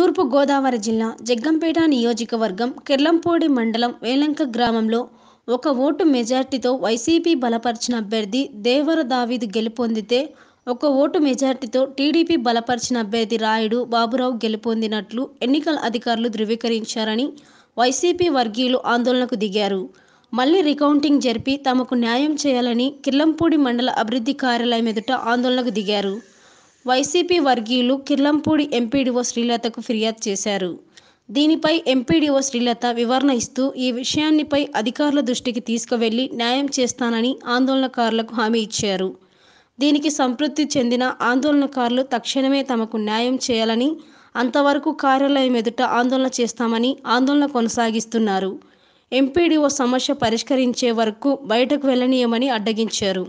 తూర్పు గోదావరి జిల్లా జగ్గంపేట నియోజకవర్గం కిర్లంపూడి మండలం వేలంక గ్రామంలో ఒక ఓటు మెజార్టీతో వైసీపీ బలపరిచిన అభ్యర్థి దేవర దావీద్ గెలుపొందితే ఒక ఓటు మెజార్టీతో టీడీపీ బలపరిచిన అభ్యర్థి రాయుడు బాబురావు గెలుపొందినట్లు ఎన్నికల అధికారులు ధృవీకరించారని వైసీపీ వర్గీయులు ఆందోళనకు దిగారు మళ్లీ రికౌంటింగ్ జరిపి తమకు న్యాయం చేయాలని కిర్లంపూడి మండల అభివృద్ధి కార్యాలయం ఎదుట ఆందోళనకు దిగారు వైసీపీ వర్గీయులు కిర్లంపూడి ఎంపీడీఓ శ్రీలతకు ఫిర్యాదు చేశారు దీనిపై ఎంపీడీఓ శ్రీలత వివరణ ఇస్తూ ఈ విషయాన్నిపై అధికారుల దృష్టికి తీసుకువెళ్లి న్యాయం చేస్తానని ఆందోళనకారులకు హామీ ఇచ్చారు దీనికి సంతృప్తి చెందిన ఆందోళనకారులు తక్షణమే తమకు న్యాయం చేయాలని అంతవరకు కార్యాలయం ఎదుట ఆందోళన చేస్తామని ఆందోళన కొనసాగిస్తున్నారు ఎంపీడీఓ సమస్య పరిష్కరించే వరకు బయటకు వెళ్ళనీయమని అడ్డగించారు